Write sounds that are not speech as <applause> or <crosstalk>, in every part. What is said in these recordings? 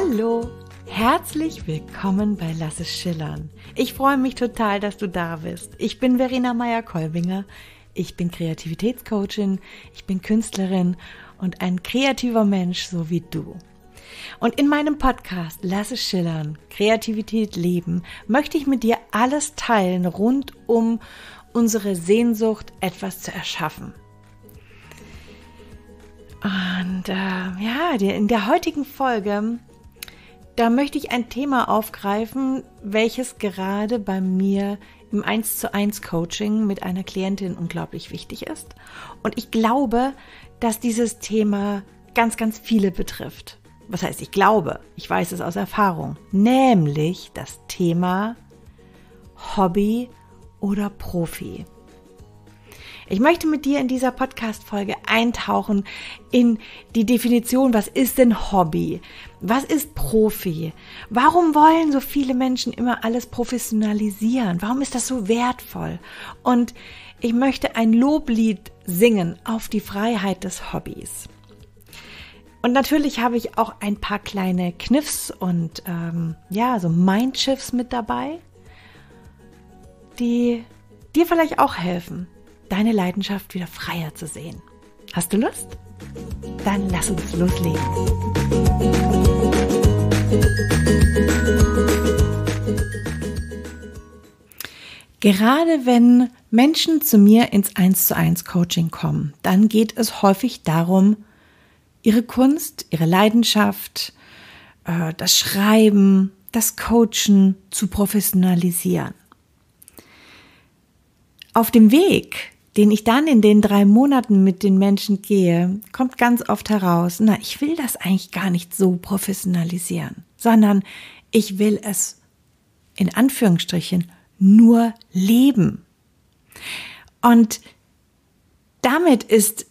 Hallo, herzlich willkommen bei Lasse Schillern. Ich freue mich total, dass du da bist. Ich bin Verena Meyer-Kolbinger. Ich bin Kreativitätscoachin, ich bin Künstlerin und ein kreativer Mensch, so wie du. Und in meinem Podcast Lasse Schillern, Kreativität leben, möchte ich mit dir alles teilen rund um unsere Sehnsucht, etwas zu erschaffen. Und äh, ja, in der heutigen Folge da möchte ich ein Thema aufgreifen, welches gerade bei mir im 1 zu 1 Coaching mit einer Klientin unglaublich wichtig ist. Und ich glaube, dass dieses Thema ganz, ganz viele betrifft. Was heißt, ich glaube, ich weiß es aus Erfahrung, nämlich das Thema Hobby oder Profi. Ich möchte mit dir in dieser Podcast-Folge eintauchen in die Definition, was ist denn Hobby? Was ist Profi? Warum wollen so viele Menschen immer alles professionalisieren? Warum ist das so wertvoll? Und ich möchte ein Loblied singen auf die Freiheit des Hobbys. Und natürlich habe ich auch ein paar kleine Kniffs und ähm, ja, so Mindshifts mit dabei, die dir vielleicht auch helfen deine Leidenschaft wieder freier zu sehen. Hast du Lust? Dann lass uns loslegen. Gerade wenn Menschen zu mir ins 1 zu 1 Coaching kommen, dann geht es häufig darum, ihre Kunst, ihre Leidenschaft, äh, das Schreiben, das Coachen zu professionalisieren. Auf dem Weg den ich dann in den drei Monaten mit den Menschen gehe, kommt ganz oft heraus, na, ich will das eigentlich gar nicht so professionalisieren, sondern ich will es in Anführungsstrichen nur leben. Und damit ist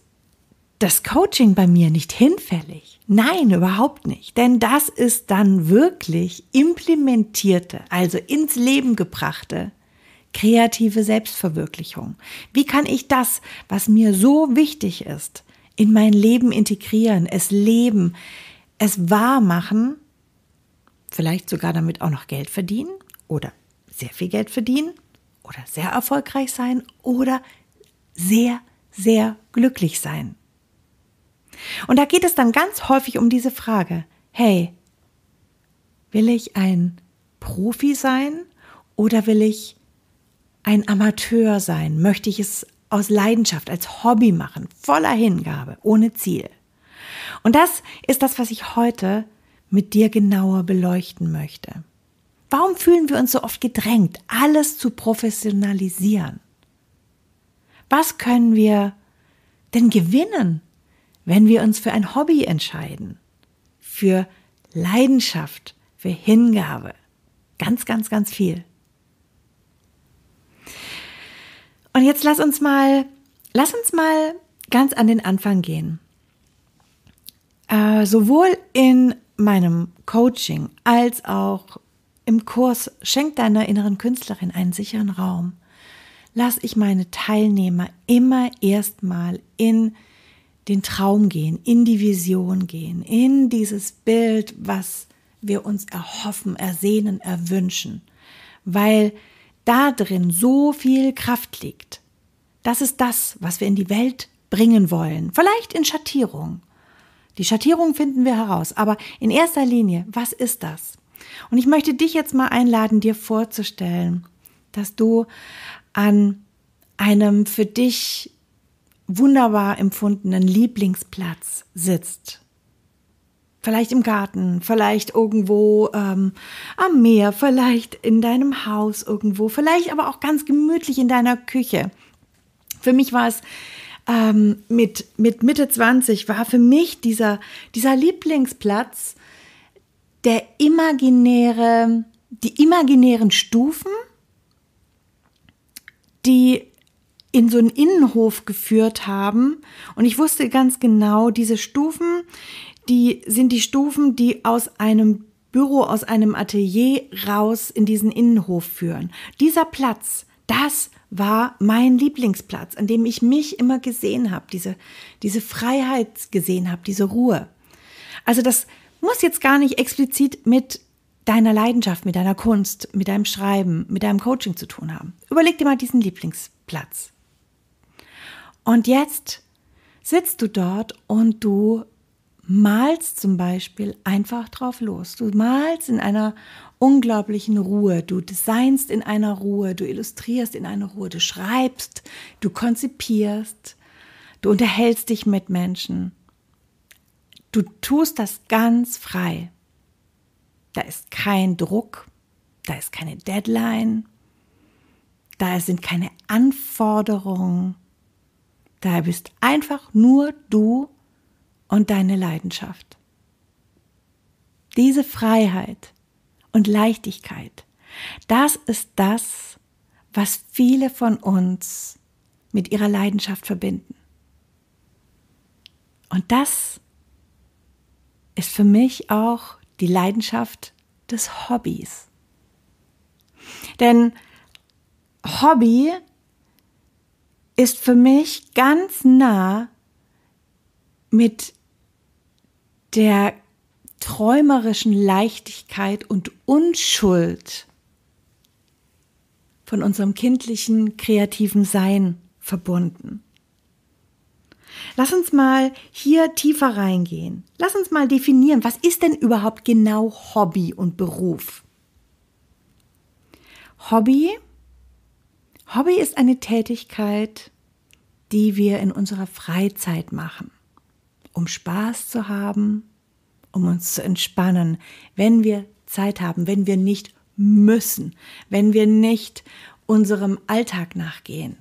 das Coaching bei mir nicht hinfällig. Nein, überhaupt nicht. Denn das ist dann wirklich implementierte, also ins Leben gebrachte kreative Selbstverwirklichung? Wie kann ich das, was mir so wichtig ist, in mein Leben integrieren, es leben, es wahr machen, vielleicht sogar damit auch noch Geld verdienen oder sehr viel Geld verdienen oder sehr erfolgreich sein oder sehr, sehr glücklich sein? Und da geht es dann ganz häufig um diese Frage, hey, will ich ein Profi sein oder will ich ein Amateur sein? Möchte ich es aus Leidenschaft, als Hobby machen, voller Hingabe, ohne Ziel? Und das ist das, was ich heute mit dir genauer beleuchten möchte. Warum fühlen wir uns so oft gedrängt, alles zu professionalisieren? Was können wir denn gewinnen, wenn wir uns für ein Hobby entscheiden? Für Leidenschaft, für Hingabe. Ganz, ganz, ganz viel. Und jetzt lass uns mal, lass uns mal ganz an den Anfang gehen. Äh, sowohl in meinem Coaching als auch im Kurs Schenk deiner inneren Künstlerin einen sicheren Raum, lasse ich meine Teilnehmer immer erstmal in den Traum gehen, in die Vision gehen, in dieses Bild, was wir uns erhoffen, ersehnen, erwünschen. Weil da drin so viel Kraft liegt. Das ist das, was wir in die Welt bringen wollen. Vielleicht in Schattierung. Die Schattierung finden wir heraus. Aber in erster Linie, was ist das? Und ich möchte dich jetzt mal einladen, dir vorzustellen, dass du an einem für dich wunderbar empfundenen Lieblingsplatz sitzt. Vielleicht im Garten, vielleicht irgendwo ähm, am Meer, vielleicht in deinem Haus irgendwo, vielleicht aber auch ganz gemütlich in deiner Küche. Für mich war es ähm, mit, mit Mitte 20, war für mich dieser, dieser Lieblingsplatz der imaginäre, die imaginären Stufen, die in so einen Innenhof geführt haben. Und ich wusste ganz genau, diese Stufen, die sind die Stufen, die aus einem Büro, aus einem Atelier raus in diesen Innenhof führen. Dieser Platz, das war mein Lieblingsplatz, an dem ich mich immer gesehen habe, diese, diese Freiheit gesehen habe, diese Ruhe. Also das muss jetzt gar nicht explizit mit deiner Leidenschaft, mit deiner Kunst, mit deinem Schreiben, mit deinem Coaching zu tun haben. Überleg dir mal diesen Lieblingsplatz. Und jetzt sitzt du dort und du malst zum Beispiel einfach drauf los. Du malst in einer unglaublichen Ruhe, du designst in einer Ruhe, du illustrierst in einer Ruhe, du schreibst, du konzipierst, du unterhältst dich mit Menschen. Du tust das ganz frei. Da ist kein Druck, da ist keine Deadline, da sind keine Anforderungen. Da bist einfach nur du und deine Leidenschaft. Diese Freiheit und Leichtigkeit, das ist das, was viele von uns mit ihrer Leidenschaft verbinden. Und das ist für mich auch die Leidenschaft des Hobbys. Denn Hobby ist für mich ganz nah mit der träumerischen Leichtigkeit und Unschuld von unserem kindlichen, kreativen Sein verbunden. Lass uns mal hier tiefer reingehen. Lass uns mal definieren, was ist denn überhaupt genau Hobby und Beruf? Hobby? Hobby ist eine Tätigkeit, die wir in unserer Freizeit machen, um Spaß zu haben, um uns zu entspannen, wenn wir Zeit haben, wenn wir nicht müssen, wenn wir nicht unserem Alltag nachgehen.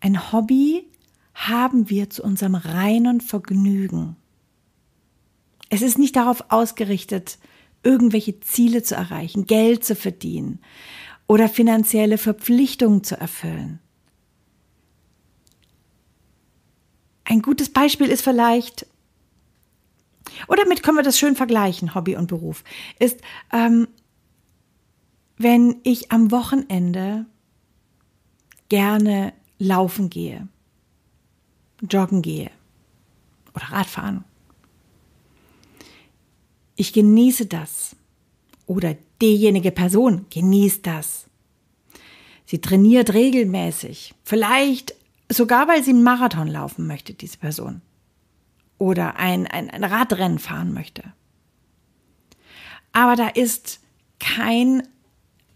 Ein Hobby haben wir zu unserem reinen Vergnügen. Es ist nicht darauf ausgerichtet, irgendwelche Ziele zu erreichen, Geld zu verdienen oder finanzielle Verpflichtungen zu erfüllen. Ein gutes Beispiel ist vielleicht oder damit können wir das schön vergleichen, Hobby und Beruf, ist, ähm, wenn ich am Wochenende gerne laufen gehe, joggen gehe oder Radfahren. Ich genieße das. Oder diejenige Person genießt das. Sie trainiert regelmäßig. Vielleicht sogar, weil sie einen Marathon laufen möchte, diese Person oder ein, ein, ein Radrennen fahren möchte. Aber da ist kein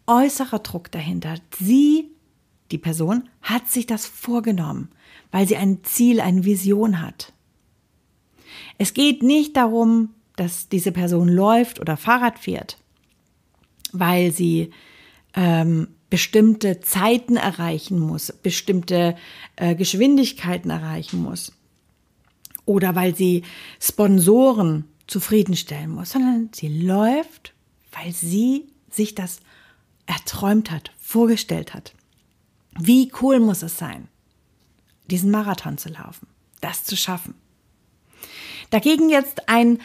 äußerer Druck dahinter. Sie, die Person, hat sich das vorgenommen, weil sie ein Ziel, eine Vision hat. Es geht nicht darum, dass diese Person läuft oder Fahrrad fährt, weil sie ähm, bestimmte Zeiten erreichen muss, bestimmte äh, Geschwindigkeiten erreichen muss oder weil sie Sponsoren zufriedenstellen muss, sondern sie läuft, weil sie sich das erträumt hat, vorgestellt hat. Wie cool muss es sein, diesen Marathon zu laufen, das zu schaffen. Dagegen jetzt ein,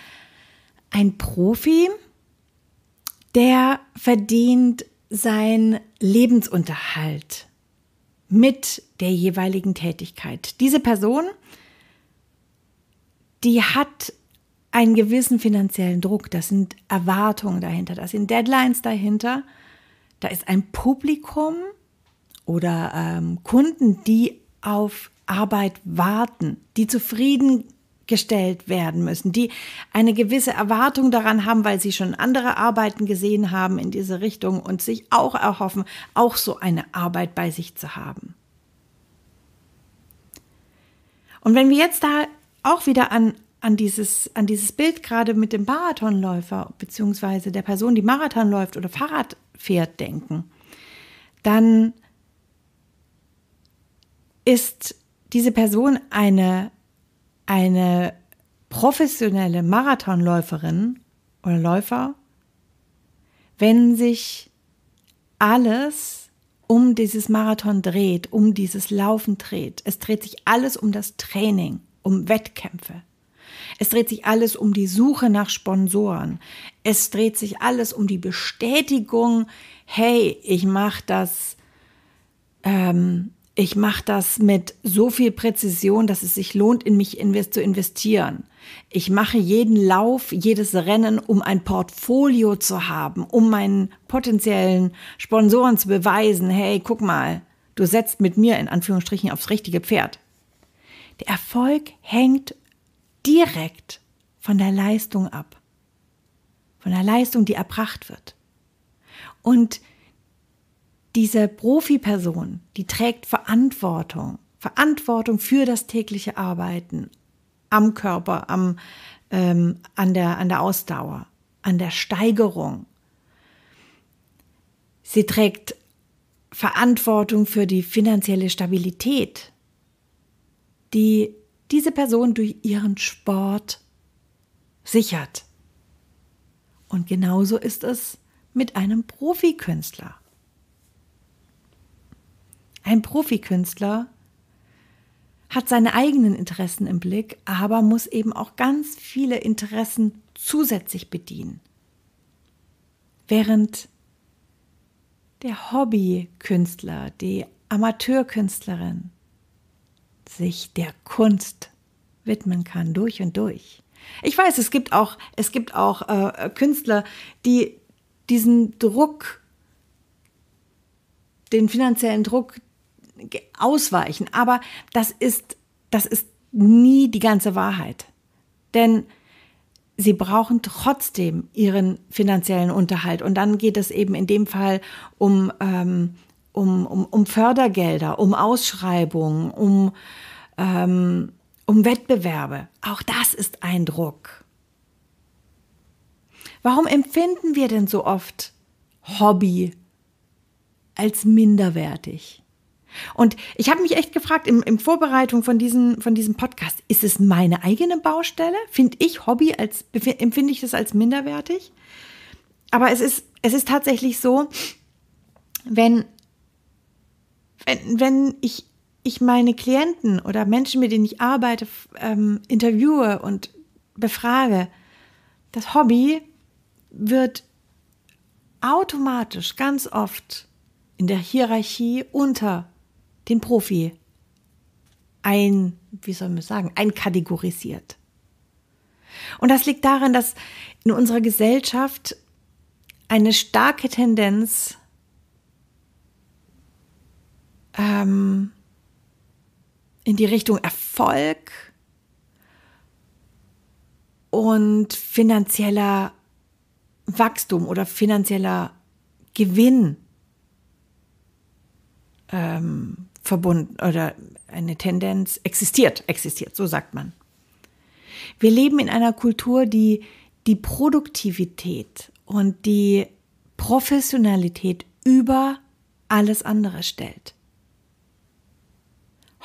ein Profi, der verdient seinen Lebensunterhalt mit der jeweiligen Tätigkeit. Diese Person die hat einen gewissen finanziellen Druck. Das sind Erwartungen dahinter, das sind Deadlines dahinter. Da ist ein Publikum oder ähm, Kunden, die auf Arbeit warten, die zufriedengestellt werden müssen, die eine gewisse Erwartung daran haben, weil sie schon andere Arbeiten gesehen haben in diese Richtung und sich auch erhoffen, auch so eine Arbeit bei sich zu haben. Und wenn wir jetzt da auch wieder an, an, dieses, an dieses Bild gerade mit dem Marathonläufer beziehungsweise der Person, die Marathon läuft oder Fahrrad fährt, denken, dann ist diese Person eine, eine professionelle Marathonläuferin oder Läufer, wenn sich alles um dieses Marathon dreht, um dieses Laufen dreht. Es dreht sich alles um das Training um Wettkämpfe. Es dreht sich alles um die Suche nach Sponsoren. Es dreht sich alles um die Bestätigung, hey, ich mache das, ähm, ich mache das mit so viel Präzision, dass es sich lohnt, in mich invest zu investieren. Ich mache jeden Lauf, jedes Rennen, um ein Portfolio zu haben, um meinen potenziellen Sponsoren zu beweisen, hey, guck mal, du setzt mit mir in Anführungsstrichen aufs richtige Pferd. Der Erfolg hängt direkt von der Leistung ab, von der Leistung, die erbracht wird. Und diese Profiperson, die trägt Verantwortung, Verantwortung für das tägliche Arbeiten am Körper, am, ähm, an, der, an der Ausdauer, an der Steigerung. Sie trägt Verantwortung für die finanzielle Stabilität die diese Person durch ihren Sport sichert. Und genauso ist es mit einem Profikünstler. Ein Profikünstler hat seine eigenen Interessen im Blick, aber muss eben auch ganz viele Interessen zusätzlich bedienen. Während der Hobbykünstler, die Amateurkünstlerin sich der Kunst widmen kann, durch und durch. Ich weiß, es gibt auch, es gibt auch äh, Künstler, die diesen Druck, den finanziellen Druck ausweichen. Aber das ist, das ist nie die ganze Wahrheit. Denn sie brauchen trotzdem ihren finanziellen Unterhalt. Und dann geht es eben in dem Fall um ähm, um, um, um Fördergelder, um Ausschreibungen, um, ähm, um Wettbewerbe. Auch das ist ein Druck. Warum empfinden wir denn so oft Hobby als minderwertig? Und ich habe mich echt gefragt, in, im Vorbereitung von, diesen, von diesem Podcast, ist es meine eigene Baustelle? Finde ich Hobby als, empfinde ich das als minderwertig? Aber es ist, es ist tatsächlich so, wenn wenn, wenn ich, ich meine Klienten oder Menschen, mit denen ich arbeite, ähm, interviewe und befrage, das Hobby wird automatisch ganz oft in der Hierarchie unter den Profi ein, wie soll man sagen, einkategorisiert. Und das liegt daran, dass in unserer Gesellschaft eine starke Tendenz ähm, in die Richtung Erfolg und finanzieller Wachstum oder finanzieller Gewinn ähm, verbunden oder eine Tendenz existiert, existiert, so sagt man. Wir leben in einer Kultur, die die Produktivität und die Professionalität über alles andere stellt.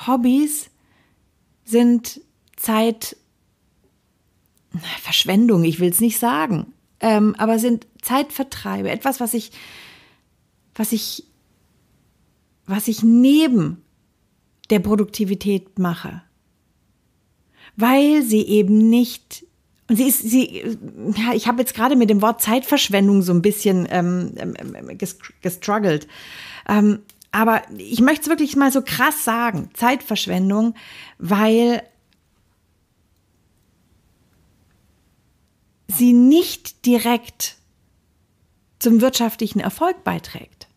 Hobbys sind Zeitverschwendung, ich will es nicht sagen, ähm, aber sind Zeitvertreibe, etwas, was ich, was ich, was ich neben der Produktivität mache, weil sie eben nicht und sie ist, sie, ja, ich habe jetzt gerade mit dem Wort Zeitverschwendung so ein bisschen ähm, ähm, ähm gestruggelt. Ähm, aber ich möchte es wirklich mal so krass sagen, Zeitverschwendung, weil sie nicht direkt zum wirtschaftlichen Erfolg beiträgt.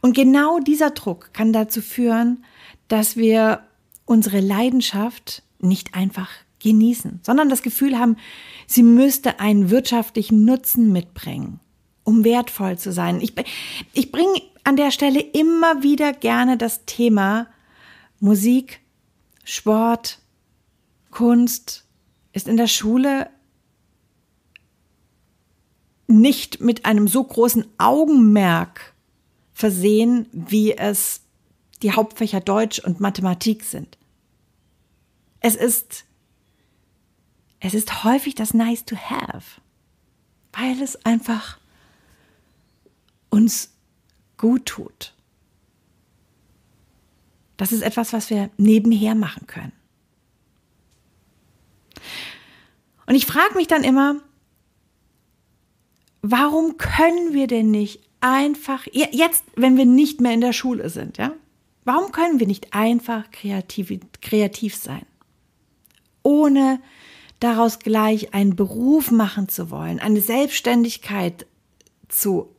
Und genau dieser Druck kann dazu führen, dass wir unsere Leidenschaft nicht einfach genießen, sondern das Gefühl haben, sie müsste einen wirtschaftlichen Nutzen mitbringen um wertvoll zu sein. Ich, ich bringe an der Stelle immer wieder gerne das Thema Musik, Sport, Kunst ist in der Schule nicht mit einem so großen Augenmerk versehen, wie es die Hauptfächer Deutsch und Mathematik sind. Es ist, es ist häufig das Nice to Have, weil es einfach uns gut tut. Das ist etwas, was wir nebenher machen können. Und ich frage mich dann immer, warum können wir denn nicht einfach, jetzt, wenn wir nicht mehr in der Schule sind, ja? Warum können wir nicht einfach kreativ, kreativ sein? Ohne daraus gleich einen Beruf machen zu wollen, eine Selbstständigkeit zu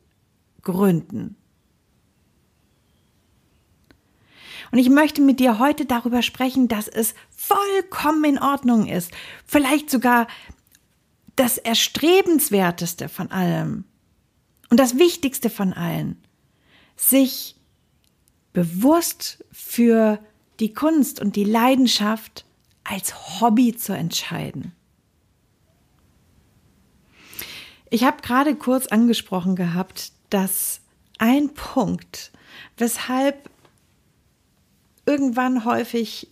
Gründen. Und ich möchte mit dir heute darüber sprechen, dass es vollkommen in Ordnung ist, vielleicht sogar das Erstrebenswerteste von allem und das Wichtigste von allen, sich bewusst für die Kunst und die Leidenschaft als Hobby zu entscheiden. Ich habe gerade kurz angesprochen gehabt, dass ein Punkt, weshalb irgendwann häufig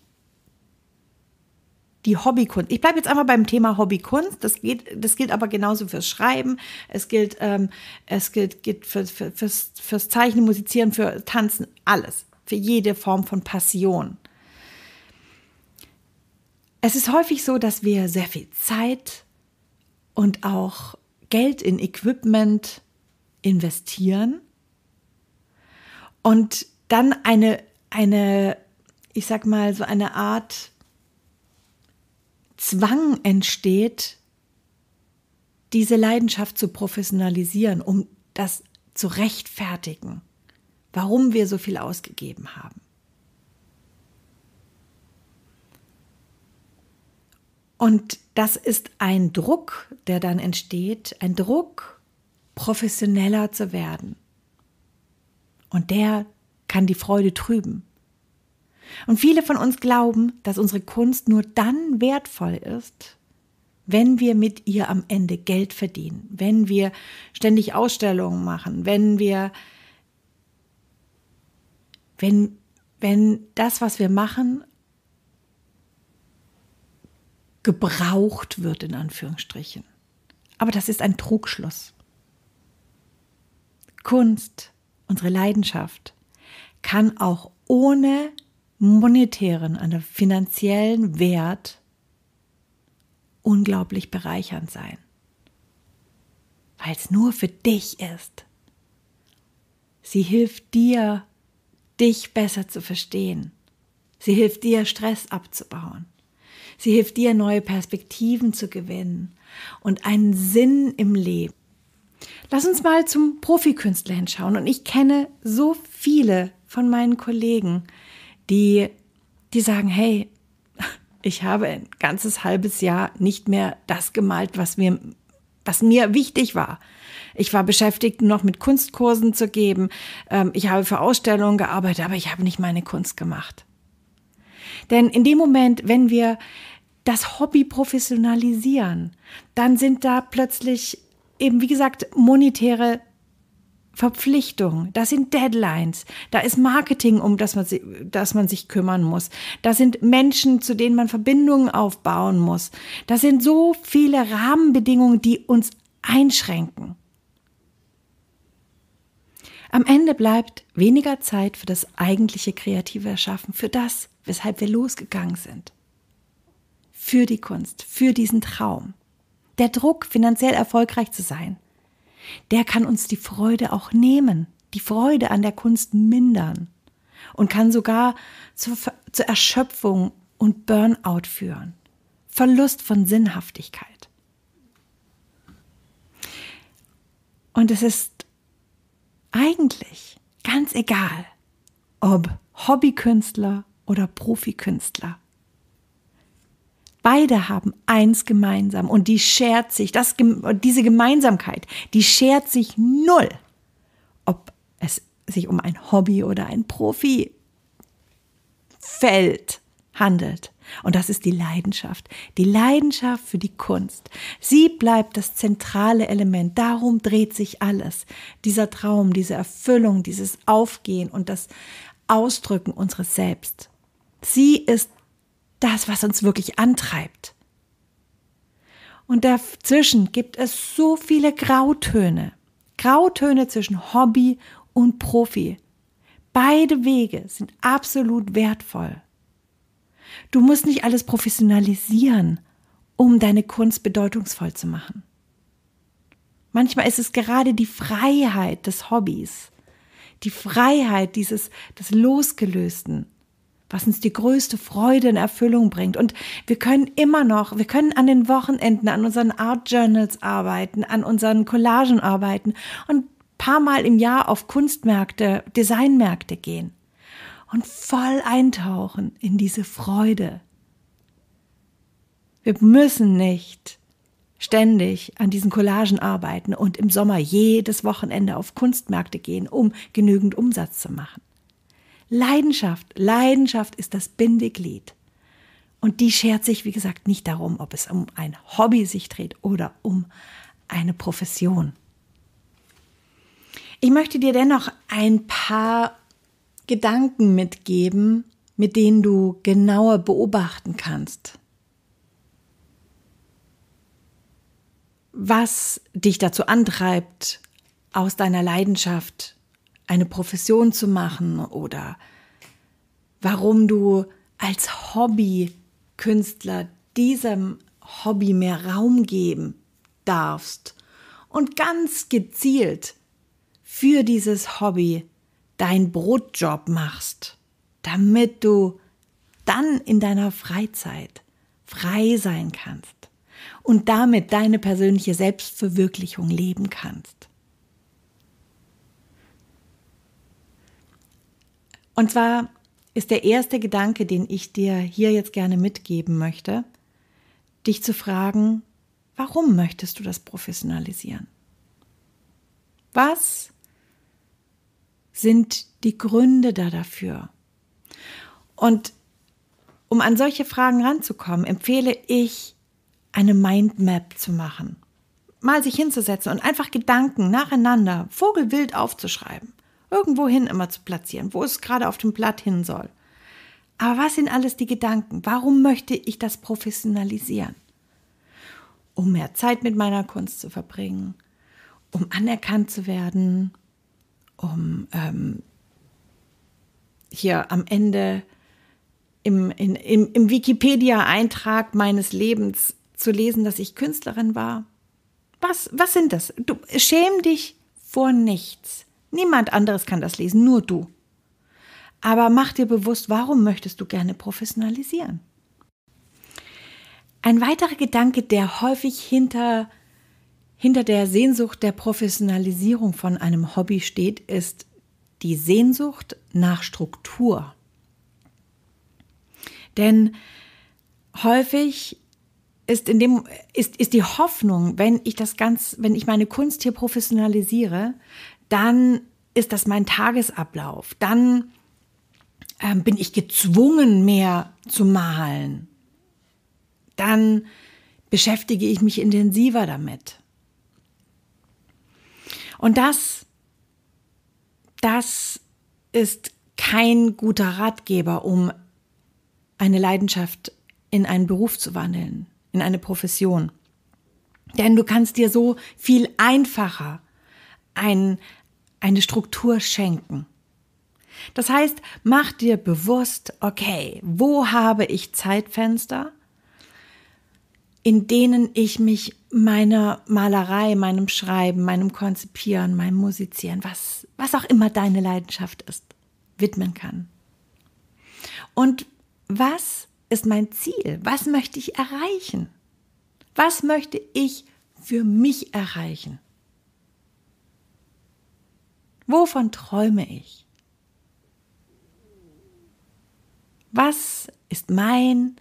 die Hobbykunst. Ich bleibe jetzt einmal beim Thema Hobbykunst. Das, geht, das gilt aber genauso fürs Schreiben. Es gilt, ähm, es gilt, gilt für, für, fürs, fürs Zeichnen, Musizieren, für Tanzen, alles. Für jede Form von Passion. Es ist häufig so, dass wir sehr viel Zeit und auch Geld in Equipment investieren und dann eine, eine, ich sag mal, so eine Art Zwang entsteht, diese Leidenschaft zu professionalisieren, um das zu rechtfertigen, warum wir so viel ausgegeben haben. Und das ist ein Druck, der dann entsteht, ein Druck, professioneller zu werden. Und der kann die Freude trüben. Und viele von uns glauben, dass unsere Kunst nur dann wertvoll ist, wenn wir mit ihr am Ende Geld verdienen, wenn wir ständig Ausstellungen machen, wenn wir, wenn, wenn das, was wir machen, gebraucht wird, in Anführungsstrichen. Aber das ist ein Trugschluss. Kunst, unsere Leidenschaft kann auch ohne monetären, einen finanziellen Wert unglaublich bereichernd sein, weil es nur für dich ist. Sie hilft dir, dich besser zu verstehen. Sie hilft dir, Stress abzubauen. Sie hilft dir, neue Perspektiven zu gewinnen und einen Sinn im Leben Lass uns mal zum Profikünstler hinschauen. Und ich kenne so viele von meinen Kollegen, die, die sagen, hey, <laughs> ich habe ein ganzes halbes Jahr nicht mehr das gemalt, was mir, was mir wichtig war. Ich war beschäftigt, noch mit Kunstkursen zu geben. Ähm, ich habe für Ausstellungen gearbeitet, aber ich habe nicht meine Kunst gemacht. Denn in dem Moment, wenn wir das Hobby professionalisieren, dann sind da plötzlich eben, wie gesagt, monetäre Verpflichtungen, das sind Deadlines, da ist Marketing, um das man, das man sich kümmern muss, da sind Menschen, zu denen man Verbindungen aufbauen muss, das sind so viele Rahmenbedingungen, die uns einschränken. Am Ende bleibt weniger Zeit für das eigentliche kreative Erschaffen, für das, weshalb wir losgegangen sind, für die Kunst, für diesen Traum der Druck, finanziell erfolgreich zu sein, der kann uns die Freude auch nehmen, die Freude an der Kunst mindern und kann sogar zur, zur Erschöpfung und Burnout führen. Verlust von Sinnhaftigkeit. Und es ist eigentlich ganz egal, ob Hobbykünstler oder Profikünstler. Beide haben eins gemeinsam und die schert sich, das, diese Gemeinsamkeit, die schert sich null, ob es sich um ein Hobby oder ein Profifeld handelt. Und das ist die Leidenschaft. Die Leidenschaft für die Kunst. Sie bleibt das zentrale Element. Darum dreht sich alles. Dieser Traum, diese Erfüllung, dieses Aufgehen und das Ausdrücken unseres Selbst. Sie ist das, was uns wirklich antreibt. Und dazwischen gibt es so viele Grautöne. Grautöne zwischen Hobby und Profi. Beide Wege sind absolut wertvoll. Du musst nicht alles professionalisieren, um deine Kunst bedeutungsvoll zu machen. Manchmal ist es gerade die Freiheit des Hobbys, die Freiheit dieses des Losgelösten, was uns die größte Freude in Erfüllung bringt. Und wir können immer noch, wir können an den Wochenenden an unseren Art Journals arbeiten, an unseren Collagen arbeiten und paar Mal im Jahr auf Kunstmärkte, Designmärkte gehen und voll eintauchen in diese Freude. Wir müssen nicht ständig an diesen Collagen arbeiten und im Sommer jedes Wochenende auf Kunstmärkte gehen, um genügend Umsatz zu machen. Leidenschaft, Leidenschaft ist das Bindeglied. Und die schert sich, wie gesagt, nicht darum, ob es um ein Hobby sich dreht oder um eine Profession. Ich möchte dir dennoch ein paar Gedanken mitgeben, mit denen du genauer beobachten kannst, was dich dazu antreibt, aus deiner Leidenschaft zu eine Profession zu machen oder warum du als Hobbykünstler diesem Hobby mehr Raum geben darfst und ganz gezielt für dieses Hobby dein Brotjob machst, damit du dann in deiner Freizeit frei sein kannst und damit deine persönliche Selbstverwirklichung leben kannst. Und zwar ist der erste Gedanke, den ich dir hier jetzt gerne mitgeben möchte, dich zu fragen, warum möchtest du das professionalisieren? Was sind die Gründe da dafür? Und um an solche Fragen ranzukommen, empfehle ich, eine Mindmap zu machen. Mal sich hinzusetzen und einfach Gedanken nacheinander vogelwild aufzuschreiben irgendwohin immer zu platzieren, wo es gerade auf dem Blatt hin soll. Aber was sind alles die Gedanken? Warum möchte ich das professionalisieren? Um mehr Zeit mit meiner Kunst zu verbringen, um anerkannt zu werden, um ähm, hier am Ende im, in, im, im Wikipedia-Eintrag meines Lebens zu lesen, dass ich Künstlerin war. Was, was sind das? Du schäm dich vor nichts. Niemand anderes kann das lesen, nur du. Aber mach dir bewusst, warum möchtest du gerne professionalisieren? Ein weiterer Gedanke, der häufig hinter, hinter der Sehnsucht der Professionalisierung von einem Hobby steht, ist die Sehnsucht nach Struktur. Denn häufig ist, in dem, ist, ist die Hoffnung, wenn ich das ganz, wenn ich meine Kunst hier professionalisiere, dann ist das mein Tagesablauf. Dann ähm, bin ich gezwungen, mehr zu malen. Dann beschäftige ich mich intensiver damit. Und das, das ist kein guter Ratgeber, um eine Leidenschaft in einen Beruf zu wandeln, in eine Profession. Denn du kannst dir so viel einfacher ein, eine Struktur schenken. Das heißt, mach dir bewusst, okay, wo habe ich Zeitfenster, in denen ich mich meiner Malerei, meinem Schreiben, meinem Konzipieren, meinem Musizieren, was, was auch immer deine Leidenschaft ist, widmen kann. Und was ist mein Ziel? Was möchte ich erreichen? Was möchte ich für mich erreichen? Wovon träume ich? Was ist mein,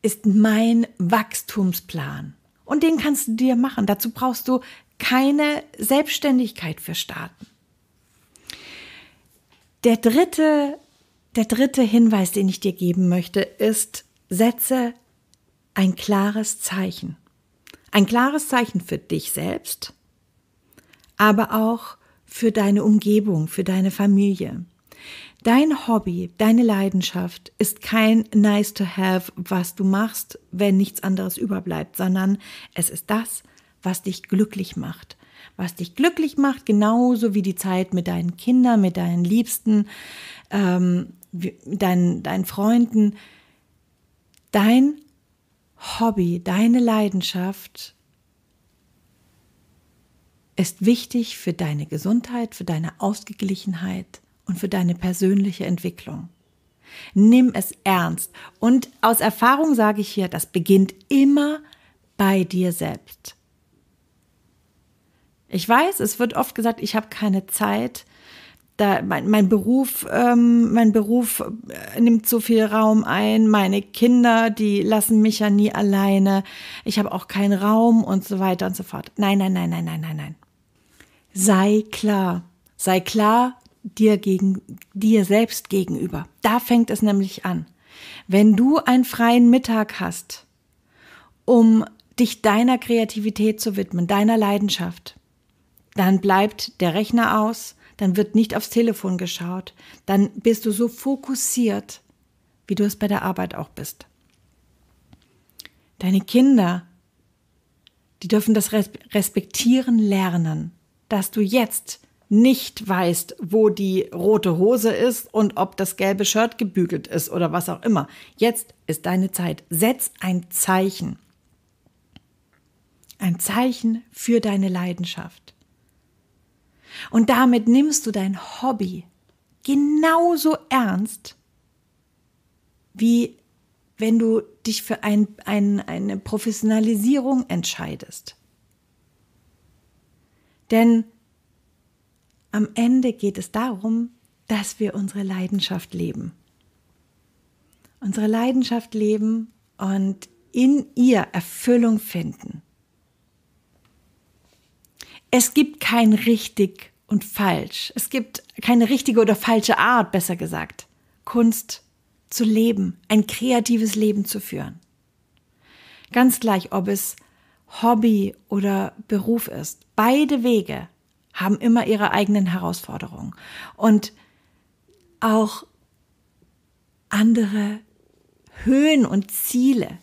ist mein Wachstumsplan? Und den kannst du dir machen. Dazu brauchst du keine Selbstständigkeit für starten. Der dritte, der dritte Hinweis, den ich dir geben möchte, ist, setze ein klares Zeichen. Ein klares Zeichen für dich selbst, aber auch für deine Umgebung, für deine Familie. Dein Hobby, deine Leidenschaft ist kein Nice to Have, was du machst, wenn nichts anderes überbleibt, sondern es ist das, was dich glücklich macht. Was dich glücklich macht, genauso wie die Zeit mit deinen Kindern, mit deinen Liebsten, ähm, deinen, deinen Freunden. Dein Hobby, deine Leidenschaft ist wichtig für deine Gesundheit, für deine Ausgeglichenheit und für deine persönliche Entwicklung. Nimm es ernst. Und aus Erfahrung sage ich hier, das beginnt immer bei dir selbst. Ich weiß, es wird oft gesagt, ich habe keine Zeit. Da mein, mein Beruf, ähm, mein Beruf äh, nimmt so viel Raum ein. Meine Kinder, die lassen mich ja nie alleine. Ich habe auch keinen Raum und so weiter und so fort. Nein, nein, nein, nein, nein, nein, nein sei klar. Sei klar dir gegen, dir selbst gegenüber. Da fängt es nämlich an. Wenn du einen freien Mittag hast, um dich deiner Kreativität zu widmen, deiner Leidenschaft, dann bleibt der Rechner aus, dann wird nicht aufs Telefon geschaut, dann bist du so fokussiert, wie du es bei der Arbeit auch bist. Deine Kinder, die dürfen das respektieren lernen dass du jetzt nicht weißt, wo die rote Hose ist und ob das gelbe Shirt gebügelt ist oder was auch immer. Jetzt ist deine Zeit. Setz ein Zeichen. Ein Zeichen für deine Leidenschaft. Und damit nimmst du dein Hobby genauso ernst, wie wenn du dich für ein, ein, eine Professionalisierung entscheidest. Denn am Ende geht es darum, dass wir unsere Leidenschaft leben. Unsere Leidenschaft leben und in ihr Erfüllung finden. Es gibt kein richtig und falsch. Es gibt keine richtige oder falsche Art, besser gesagt, Kunst zu leben, ein kreatives Leben zu führen. Ganz gleich, ob es Hobby oder Beruf ist. Beide Wege haben immer ihre eigenen Herausforderungen. Und auch andere Höhen und Ziele,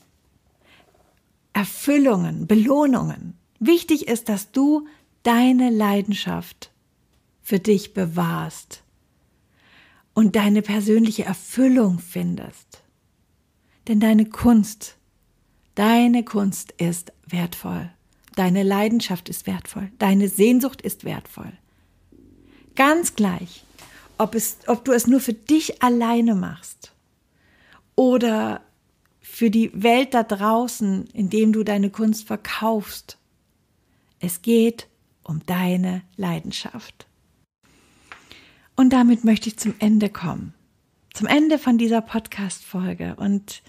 Erfüllungen, Belohnungen. Wichtig ist, dass du deine Leidenschaft für dich bewahrst und deine persönliche Erfüllung findest. Denn deine Kunst Deine Kunst ist wertvoll. Deine Leidenschaft ist wertvoll. Deine Sehnsucht ist wertvoll. Ganz gleich, ob, es, ob du es nur für dich alleine machst oder für die Welt da draußen, indem du deine Kunst verkaufst. Es geht um deine Leidenschaft. Und damit möchte ich zum Ende kommen. Zum Ende von dieser Podcast-Folge. Und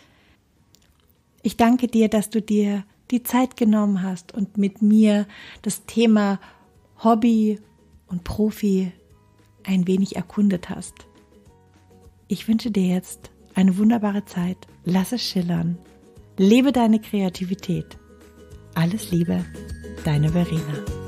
ich danke dir, dass du dir die Zeit genommen hast und mit mir das Thema Hobby und Profi ein wenig erkundet hast. Ich wünsche dir jetzt eine wunderbare Zeit. Lass es schillern. Lebe deine Kreativität. Alles Liebe, deine Verena.